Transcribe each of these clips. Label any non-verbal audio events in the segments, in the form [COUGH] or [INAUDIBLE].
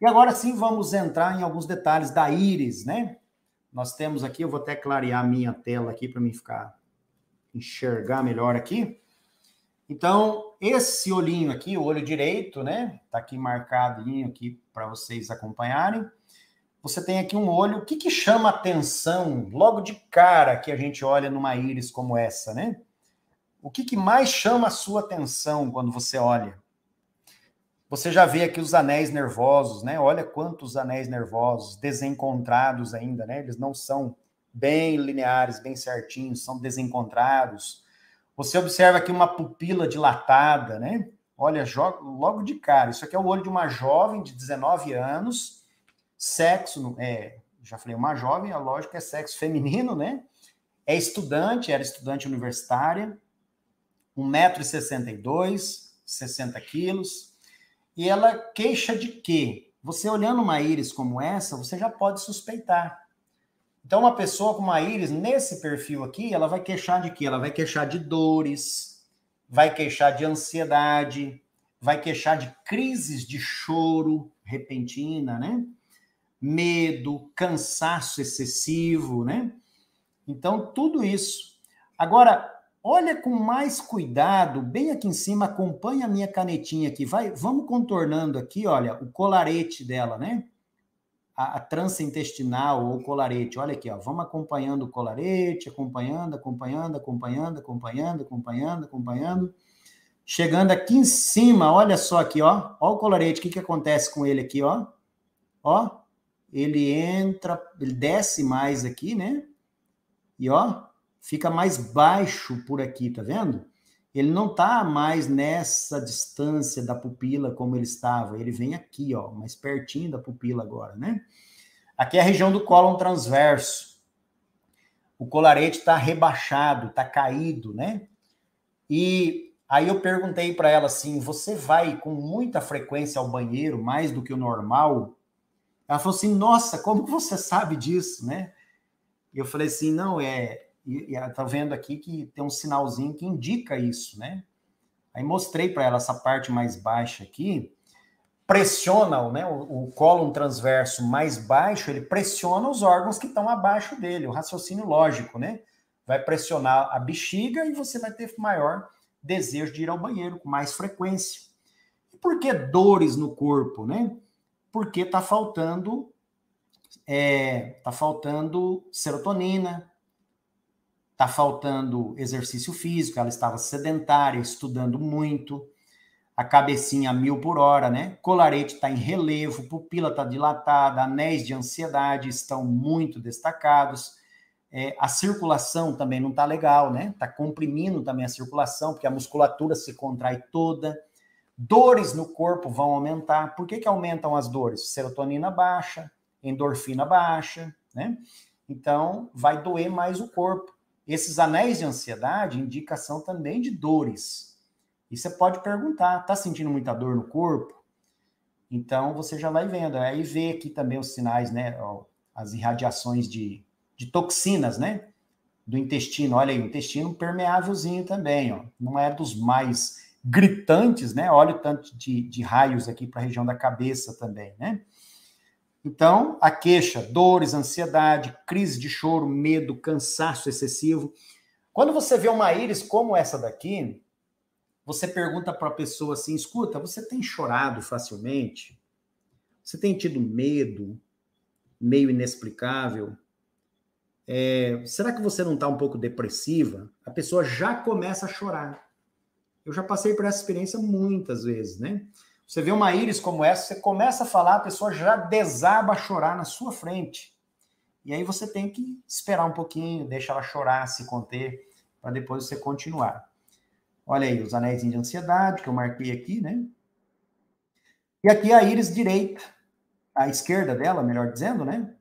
E agora sim vamos entrar em alguns detalhes da íris, né? Nós temos aqui, eu vou até clarear minha tela aqui para mim ficar enxergar melhor aqui. Então, esse olhinho aqui, o olho direito, né? Tá aqui marcadinho aqui para vocês acompanharem. Você tem aqui um olho, o que, que chama atenção logo de cara que a gente olha numa íris como essa, né? O que, que mais chama a sua atenção quando você olha? Você já vê aqui os anéis nervosos, né? Olha quantos anéis nervosos desencontrados ainda, né? Eles não são bem lineares, bem certinhos, são desencontrados. Você observa aqui uma pupila dilatada, né? Olha, logo de cara, isso aqui é o olho de uma jovem de 19 anos, sexo, é, já falei, uma jovem, a lógica é sexo feminino, né? É estudante, era estudante universitária, 1,62m, 60 quilos, e ela queixa de quê? Você olhando uma íris como essa, você já pode suspeitar. Então, uma pessoa com uma íris nesse perfil aqui, ela vai queixar de quê? Ela vai queixar de dores, vai queixar de ansiedade, vai queixar de crises de choro repentina, né? Medo, cansaço excessivo, né? Então, tudo isso. Agora, Olha com mais cuidado, bem aqui em cima, acompanha a minha canetinha aqui. Vai, vamos contornando aqui, olha, o colarete dela, né? A, a trança intestinal ou colarete. Olha aqui, ó. Vamos acompanhando o colarete, acompanhando, acompanhando, acompanhando, acompanhando, acompanhando, acompanhando. Chegando aqui em cima, olha só aqui, ó. Ó o colarete, o que, que acontece com ele aqui, ó? Ó, ele entra, ele desce mais aqui, né? E ó, fica mais baixo por aqui, tá vendo? Ele não tá mais nessa distância da pupila como ele estava, ele vem aqui, ó, mais pertinho da pupila agora, né? Aqui é a região do cólon transverso. O colarete está rebaixado, está caído, né? E aí eu perguntei para ela assim: você vai com muita frequência ao banheiro, mais do que o normal? Ela falou assim: nossa, como você sabe disso, né? Eu falei assim: não, é, e está vendo aqui que tem um sinalzinho que indica isso, né? Aí mostrei para ela essa parte mais baixa aqui, pressiona né, o, o cólon transverso mais baixo, ele pressiona os órgãos que estão abaixo dele, o raciocínio lógico, né? Vai pressionar a bexiga e você vai ter maior desejo de ir ao banheiro com mais frequência. E por que dores no corpo, né? Porque está faltando, é, tá faltando serotonina, está faltando exercício físico, ela estava sedentária, estudando muito, a cabecinha a mil por hora, né? Colarete está em relevo, pupila está dilatada, anéis de ansiedade estão muito destacados, é, a circulação também não está legal, né? Está comprimindo também a circulação, porque a musculatura se contrai toda. Dores no corpo vão aumentar. Por que, que aumentam as dores? Serotonina baixa, endorfina baixa, né? Então, vai doer mais o corpo. Esses anéis de ansiedade, indicação também de dores. E você pode perguntar, está sentindo muita dor no corpo? Então você já vai vendo. Aí vê aqui também os sinais, né? As irradiações de, de toxinas, né? Do intestino. Olha aí, intestino permeávelzinho também, ó. Não é dos mais gritantes, né? Olha o tanto de, de raios aqui para a região da cabeça também, né? Então, a queixa, dores, ansiedade, crise de choro, medo, cansaço excessivo. Quando você vê uma íris como essa daqui, você pergunta para a pessoa assim: escuta, você tem chorado facilmente? Você tem tido medo meio inexplicável? É, será que você não está um pouco depressiva? A pessoa já começa a chorar. Eu já passei por essa experiência muitas vezes, né? Você vê uma íris como essa, você começa a falar, a pessoa já desaba a chorar na sua frente. E aí você tem que esperar um pouquinho, deixar ela chorar, se conter, para depois você continuar. Olha aí os anéis de ansiedade que eu marquei aqui, né? E aqui a íris direita, a esquerda dela, melhor dizendo, né?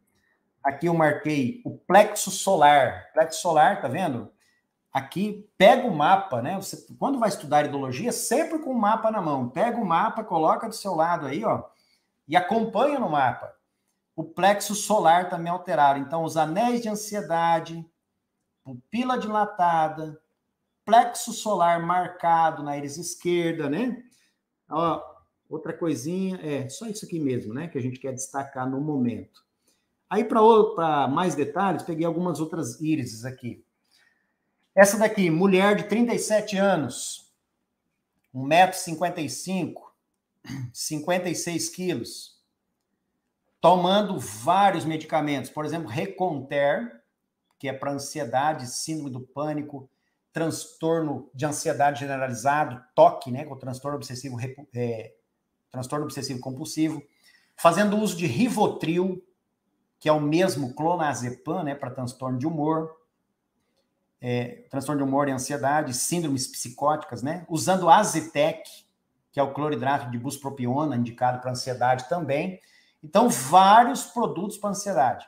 Aqui eu marquei o plexo solar. Plexo solar, tá vendo? aqui, pega o mapa, né? Você, quando vai estudar ideologia, sempre com o mapa na mão. Pega o mapa, coloca do seu lado aí, ó, e acompanha no mapa. O plexo solar também tá alterado. Então, os anéis de ansiedade, pupila dilatada, plexo solar marcado na íris esquerda, né? Ó, outra coisinha, é só isso aqui mesmo, né? Que a gente quer destacar no momento. Aí, para mais detalhes, peguei algumas outras írises aqui. Essa daqui, mulher de 37 anos, 1,55m, 56 quilos, tomando vários medicamentos, por exemplo, Reconter, que é para ansiedade, síndrome do pânico, transtorno de ansiedade generalizado, TOC, né, é o transtorno obsessivo, é, transtorno obsessivo compulsivo, fazendo uso de Rivotril, que é o mesmo clonazepam, né, para transtorno de humor, é, transtorno de humor e ansiedade, síndromes psicóticas, né? Usando Azitec, que é o cloridrato de buspropiona, indicado para ansiedade também. Então, vários produtos para ansiedade.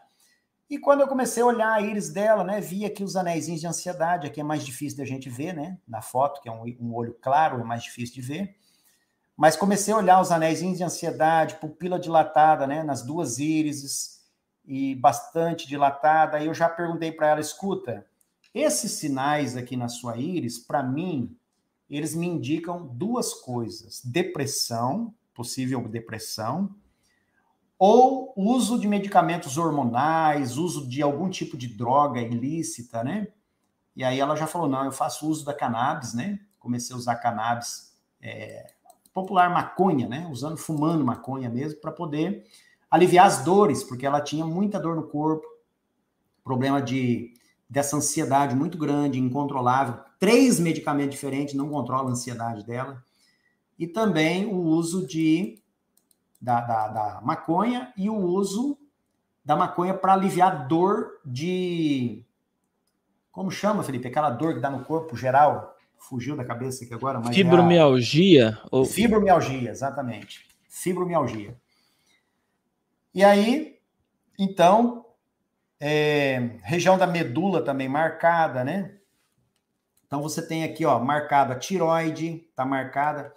E quando eu comecei a olhar a íris dela, né, vi aqui os anéisinhos de ansiedade, aqui é mais difícil da gente ver, né, na foto, que é um, um olho claro, é mais difícil de ver. Mas comecei a olhar os anéisinhos de ansiedade, pupila dilatada, né, nas duas írises, e bastante dilatada. Aí eu já perguntei para ela, escuta, esses sinais aqui na sua íris, para mim, eles me indicam duas coisas: depressão, possível depressão, ou uso de medicamentos hormonais, uso de algum tipo de droga ilícita, né? E aí ela já falou: não, eu faço uso da cannabis, né? Comecei a usar cannabis, é, popular maconha, né? Usando, fumando maconha mesmo, para poder aliviar as dores, porque ela tinha muita dor no corpo, problema de dessa ansiedade muito grande, incontrolável. Três medicamentos diferentes não controlam a ansiedade dela. E também o uso de, da, da, da maconha e o uso da maconha para aliviar dor de. Como chama, Felipe? Aquela dor que dá no corpo geral? Fugiu da cabeça aqui agora, mas. Fibromialgia? É a... ou... Fibromialgia, exatamente. Fibromialgia. E aí, então, é, região da medula também marcada, né? Então você tem aqui, ó, marcado a tiroide, tá marcada.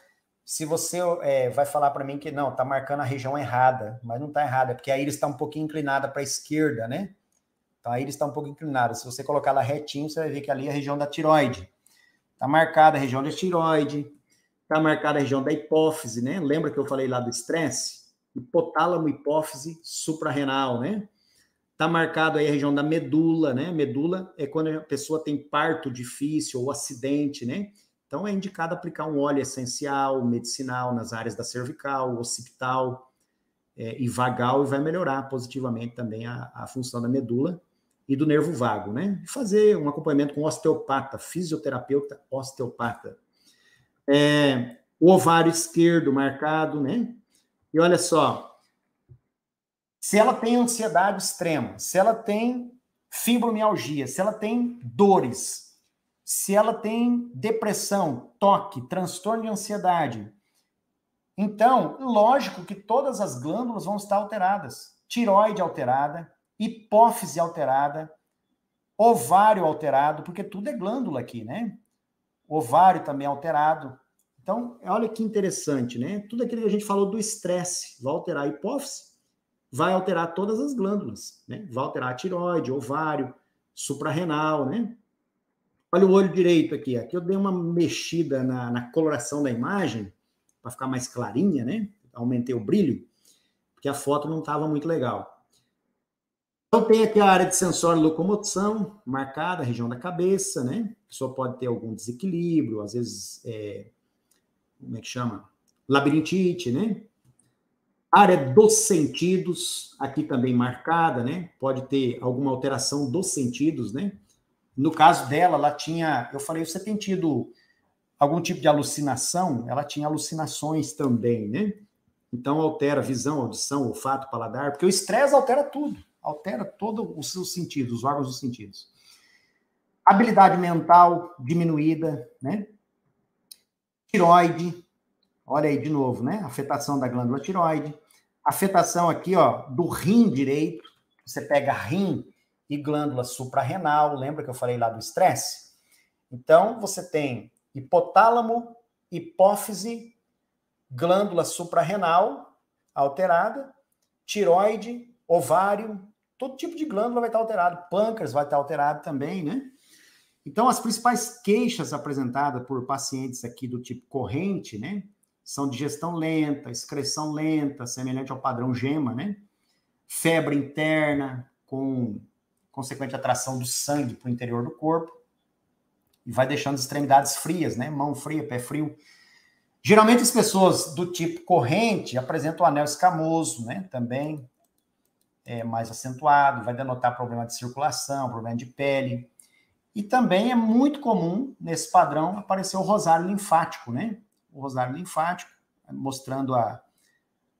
Se você é, vai falar para mim que não, tá marcando a região errada, mas não tá errada, é porque a íris está um pouquinho inclinada para a esquerda, né? Então a íris está um pouco inclinada. Se você colocar ela retinho, você vai ver que ali é a região da tiroide. Tá marcada a região da tiroide, tá marcada a região da hipófise, né? Lembra que eu falei lá do estresse? Hipotálamo, hipófise, suprarrenal, né? Está marcado aí a região da medula, né? Medula é quando a pessoa tem parto difícil ou acidente, né? Então é indicado aplicar um óleo essencial, medicinal nas áreas da cervical, occipital é, e vagal e vai melhorar positivamente também a, a função da medula e do nervo vago, né? Fazer um acompanhamento com osteopata, fisioterapeuta, osteopata. É, o ovário esquerdo marcado, né? E olha só, se ela tem ansiedade extrema, se ela tem fibromialgia, se ela tem dores, se ela tem depressão, toque, transtorno de ansiedade. Então, lógico que todas as glândulas vão estar alteradas. Tiroide alterada, hipófise alterada, ovário alterado, porque tudo é glândula aqui, né? Ovário também alterado. Então, olha que interessante, né? Tudo aquilo que a gente falou do estresse vai alterar a hipófise, vai alterar todas as glândulas, né? Vai alterar a tiroide, ovário, suprarrenal, né? Olha o olho direito aqui. Aqui eu dei uma mexida na, na coloração da imagem, para ficar mais clarinha, né? Aumentei o brilho, porque a foto não estava muito legal. Então tem aqui a área de sensório e locomoção, marcada, a região da cabeça, né? A pessoa pode ter algum desequilíbrio, às vezes, é... como é que chama? Labirintite, né? Área dos sentidos, aqui também marcada, né? Pode ter alguma alteração dos sentidos, né? No caso dela, ela tinha, eu falei, você tem tido algum tipo de alucinação? Ela tinha alucinações também, né? Então altera visão, audição, olfato, paladar, porque o estresse altera tudo, altera todos os seus sentidos, os órgãos dos sentidos. Habilidade mental diminuída, né? Tiroide, olha aí de novo, né? Afetação da glândula tiroide, afetação aqui ó, do rim direito. Você pega rim e glândula suprarrenal, lembra que eu falei lá do estresse? Então, você tem hipotálamo, hipófise, glândula suprarrenal alterada, tiroide, ovário, todo tipo de glândula vai estar alterado, pâncreas vai estar alterado também, né? Então, as principais queixas apresentadas por pacientes aqui do tipo corrente, né? são digestão lenta, excreção lenta, semelhante ao padrão gema, né? Febre interna, com consequente atração do sangue para o interior do corpo, e vai deixando as extremidades frias, né? Mão fria, pé frio. Geralmente as pessoas do tipo corrente apresentam o anel escamoso, né? Também é mais acentuado, vai denotar problema de circulação, problema de pele. E também é muito comum, nesse padrão, aparecer o rosário linfático, né? o rosário linfático, mostrando a,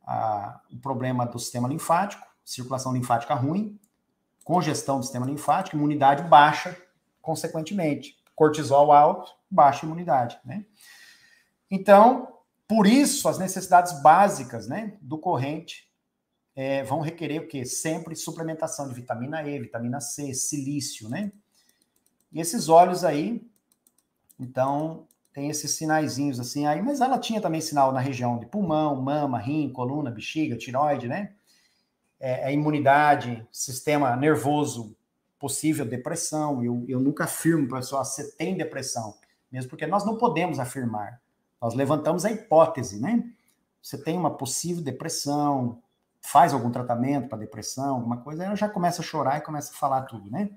a, o problema do sistema linfático, circulação linfática ruim, congestão do sistema linfático, imunidade baixa, consequentemente. Cortisol alto, baixa imunidade, né? Então, por isso, as necessidades básicas né, do corrente é, vão requerer o quê? Sempre suplementação de vitamina E, vitamina C, silício, né? E esses óleos aí, então, tem esses sinaizinhos assim aí, mas ela tinha também sinal na região de pulmão, mama, rim, coluna, bexiga, tiroide, né? É, é imunidade, sistema nervoso, possível depressão. Eu, eu nunca afirmo para a pessoa, ah, você tem depressão, mesmo porque nós não podemos afirmar. Nós levantamos a hipótese, né? Você tem uma possível depressão, faz algum tratamento para depressão, alguma coisa, aí ela já começa a chorar e começa a falar tudo, né?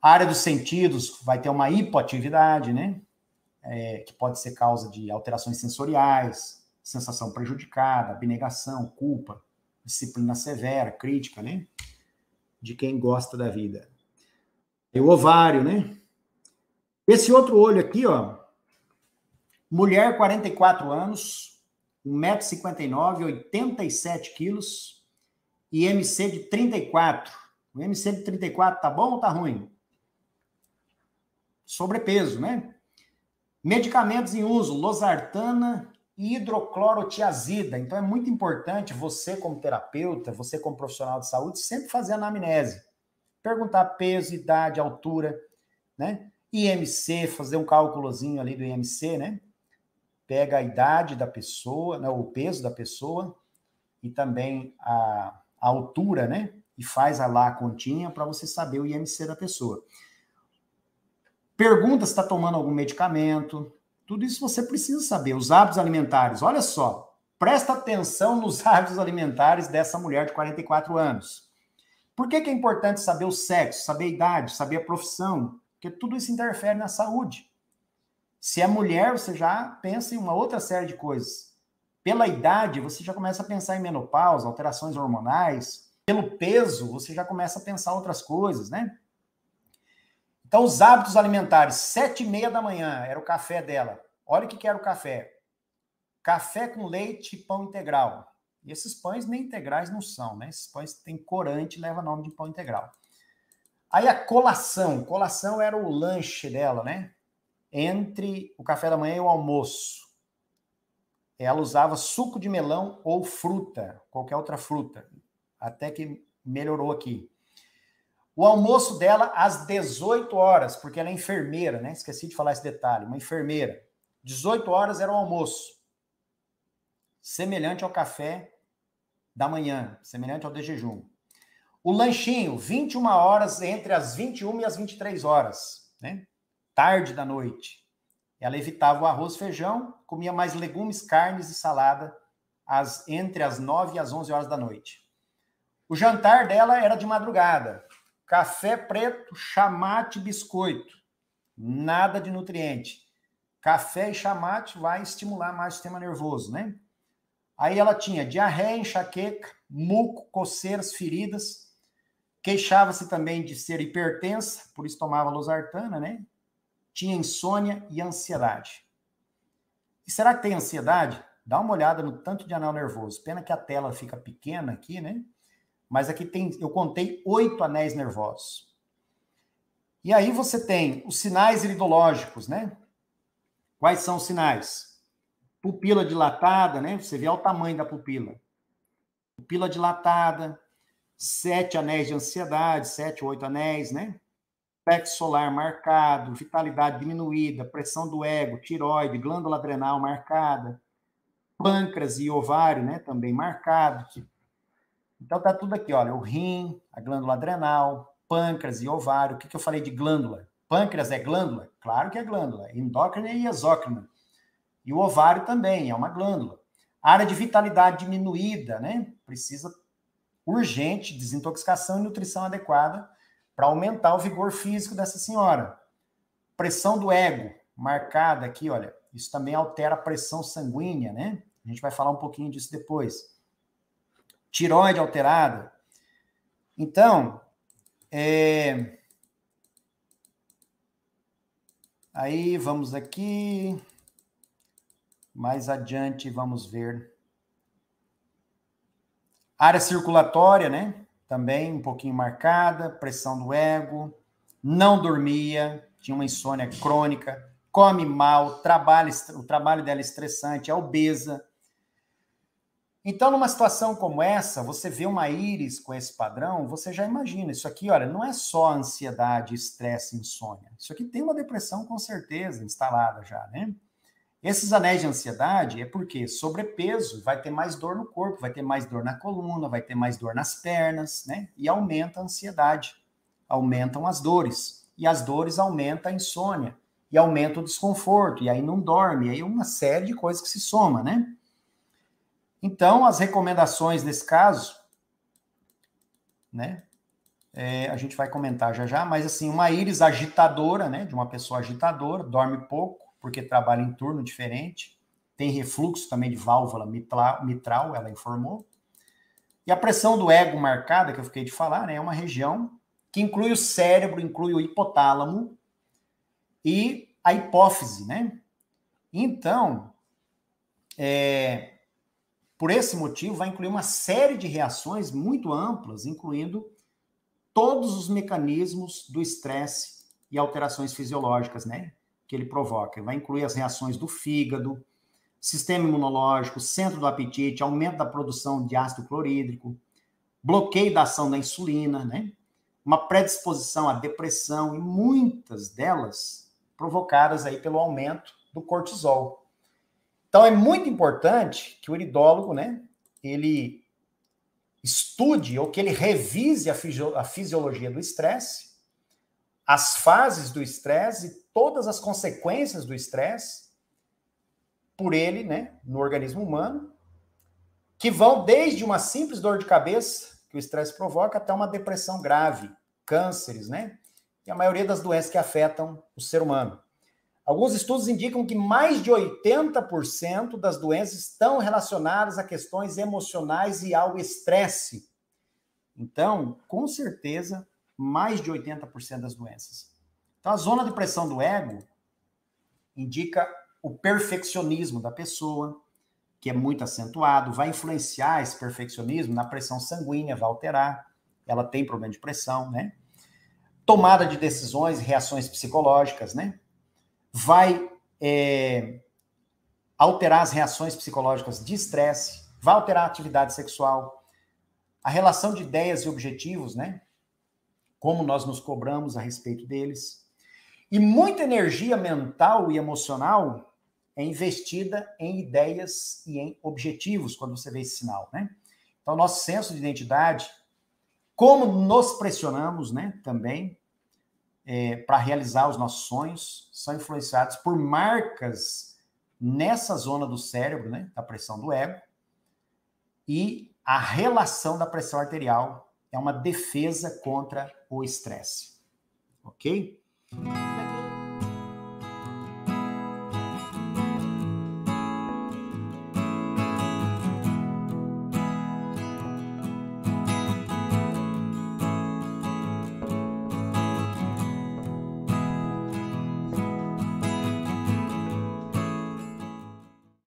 A área dos sentidos vai ter uma hipoatividade, né? é, que pode ser causa de alterações sensoriais, sensação prejudicada, abnegação, culpa, disciplina severa, crítica, né? De quem gosta da vida. E o ovário, né? Esse outro olho aqui, ó. Mulher, 44 anos, 1,59m, 87kg, e MC de 34. O MC de 34 tá bom ou tá ruim? Sobrepeso, né? Medicamentos em uso, losartana e hidroclorotiazida. Então é muito importante você, como terapeuta, você como profissional de saúde, sempre fazer anamnese. Perguntar peso, idade, altura, né? IMC, fazer um cálculozinho ali do IMC, né? Pega a idade da pessoa, né? o peso da pessoa e também a, a altura, né? E faz a lá a continha para você saber o IMC da pessoa. Pergunta se está tomando algum medicamento. Tudo isso você precisa saber. Os hábitos alimentares. Olha só, presta atenção nos [LAUGHS] hábitos alimentares dessa mulher de 44 anos. Por que, que é importante saber o sexo, saber a idade, saber a profissão? Porque tudo isso interfere na saúde. Se é mulher, você já pensa em uma outra série de coisas. Pela idade, você já começa a pensar em menopausa, alterações hormonais. Pelo peso, você já começa a pensar outras coisas, né? Então, os hábitos alimentares, sete e meia da manhã, era o café dela. Olha o que, que era o café. Café com leite e pão integral. E esses pães nem integrais não são, né? Esses pães têm corante, leva nome de pão integral. Aí a colação. Colação era o lanche dela, né? Entre o café da manhã e o almoço. Ela usava suco de melão ou fruta, qualquer outra fruta. Até que melhorou aqui. O almoço dela às 18 horas, porque ela é enfermeira, né? Esqueci de falar esse detalhe, uma enfermeira. 18 horas era o almoço. Semelhante ao café da manhã, semelhante ao de jejum. O lanchinho, 21 horas entre as 21 e as 23 horas, né? Tarde da noite. Ela evitava o arroz feijão, comia mais legumes, carnes e salada as, entre as 9 e as 11 horas da noite. O jantar dela era de madrugada, Café preto, chamate, biscoito. Nada de nutriente. Café e chamate vai estimular mais o sistema nervoso, né? Aí ela tinha diarreia, enxaqueca, muco, coceiras, feridas. Queixava-se também de ser hipertensa, por isso tomava losartana, né? Tinha insônia e ansiedade. E será que tem ansiedade? Dá uma olhada no tanto de anel nervoso. Pena que a tela fica pequena aqui, né? mas aqui tem, eu contei oito anéis nervosos. E aí você tem os sinais iridológicos, né? Quais são os sinais? Pupila dilatada, né? Você vê o tamanho da pupila. Pupila dilatada, sete anéis de ansiedade, sete, oito anéis, né? Plexo solar marcado, vitalidade diminuída, pressão do ego, tiroide, glândula adrenal marcada, pâncreas e ovário, né? Também marcado então tá tudo aqui, olha, o rim, a glândula adrenal, pâncreas e ovário. O que, que eu falei de glândula? Pâncreas é glândula? Claro que é glândula. Endócrina e exócrina. E o ovário também é uma glândula. área de vitalidade diminuída, né? Precisa urgente desintoxicação e nutrição adequada para aumentar o vigor físico dessa senhora. Pressão do ego, marcada aqui, olha. Isso também altera a pressão sanguínea, né? A gente vai falar um pouquinho disso depois tiroide alterada. Então, é... aí vamos aqui. Mais adiante vamos ver. Área circulatória, né? Também um pouquinho marcada, pressão do ego, não dormia, tinha uma insônia crônica, come mal, trabalha, o trabalho dela é estressante, é obesa, então, numa situação como essa, você vê uma íris com esse padrão, você já imagina. Isso aqui, olha, não é só ansiedade, estresse, insônia. Isso aqui tem uma depressão, com certeza, instalada já, né? Esses anéis de ansiedade é porque sobrepeso vai ter mais dor no corpo, vai ter mais dor na coluna, vai ter mais dor nas pernas, né? E aumenta a ansiedade, aumentam as dores. E as dores aumentam a insônia, e aumenta o desconforto, e aí não dorme, e aí uma série de coisas que se soma, né? Então, as recomendações nesse caso, né? É, a gente vai comentar já já, mas assim, uma íris agitadora, né? De uma pessoa agitadora, dorme pouco, porque trabalha em turno diferente, tem refluxo também de válvula mitral, mitral ela informou. E a pressão do ego marcada, que eu fiquei de falar, né? É uma região que inclui o cérebro, inclui o hipotálamo e a hipófise, né? Então, é, por esse motivo, vai incluir uma série de reações muito amplas, incluindo todos os mecanismos do estresse e alterações fisiológicas, né? Que ele provoca. Vai incluir as reações do fígado, sistema imunológico, centro do apetite, aumento da produção de ácido clorídrico, bloqueio da ação da insulina, né? Uma predisposição à depressão e muitas delas provocadas aí pelo aumento do cortisol. Então é muito importante que o iridólogo, né, ele estude ou que ele revise a, a fisiologia do estresse, as fases do estresse e todas as consequências do estresse por ele, né, no organismo humano, que vão desde uma simples dor de cabeça que o estresse provoca até uma depressão grave, cânceres, né? E a maioria das doenças que afetam o ser humano. Alguns estudos indicam que mais de 80% das doenças estão relacionadas a questões emocionais e ao estresse. Então, com certeza, mais de 80% das doenças. Então, a zona de pressão do ego indica o perfeccionismo da pessoa, que é muito acentuado, vai influenciar esse perfeccionismo na pressão sanguínea, vai alterar. Ela tem problema de pressão, né? Tomada de decisões, reações psicológicas, né? vai é, alterar as reações psicológicas de estresse, vai alterar a atividade sexual, a relação de ideias e objetivos, né? Como nós nos cobramos a respeito deles. E muita energia mental e emocional é investida em ideias e em objetivos, quando você vê esse sinal, né? Então, nosso senso de identidade, como nos pressionamos, né, também, é, para realizar os nossos sonhos, são influenciados por marcas nessa zona do cérebro, né, da pressão do ego, e a relação da pressão arterial é uma defesa contra o estresse. Ok?